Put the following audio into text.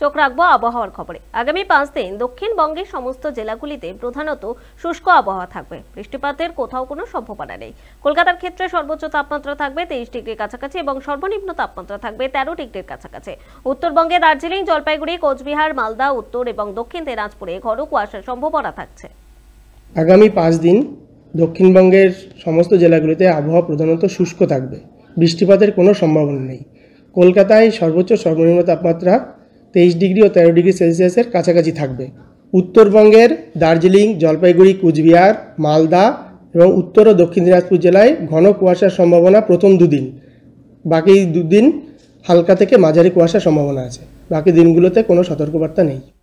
চোখ রাখবো আবহাওয়ার খবরে আগামী পাঁচ দিন দক্ষিণবঙ্গের সমস্ত জেলাগুলিতে প্রধানত শুষ্ক আবহাওয়া থাকবে বৃষ্টিপাতের কোথাও কোনো সম্ভাবনা নেই কলকাতার ক্ষেত্রে সর্বোচ্চ তাপমাত্রা থাকবে তেইশ ডিগ্রির কাছাকাছি এবং সর্বনিম্ন তাপমাত্রা থাকবে তেরো ডিগ্রির কাছাকাছি উত্তরবঙ্গে দার্জিলিং জলপাইগুড়ি কোচবিহার মালদা উত্তর এবং দক্ষিণ দিনাজপুরে ঘর কুয়াশার সম্ভাবনা থাকছে আগামী পাঁচ দিন দক্ষিণবঙ্গের সমস্ত জেলাগুলিতে আবহাওয়া প্রধানত শুষ্ক থাকবে বৃষ্টিপাতের কোনো সম্ভাবনা নেই কলকাতায় সর্বোচ্চ সর্বনিম্ন তাপমাত্রা তেইশ ডিগ্রি ও তেরো ডিগ্রি সেলসিয়াসের কাছাকাছি থাকবে উত্তরবঙ্গের দার্জিলিং জলপাইগুড়ি কুচবিহার মালদা এবং উত্তর ও দক্ষিণ দিনাজপুর জেলায় ঘন কুয়াশার সম্ভাবনা প্রথম দুদিন বাকি দুদিন হালকা থেকে মাঝারি কুয়াশার সম্ভাবনা আছে বাকি দিনগুলোতে কোনো সতর্কবার্তা নেই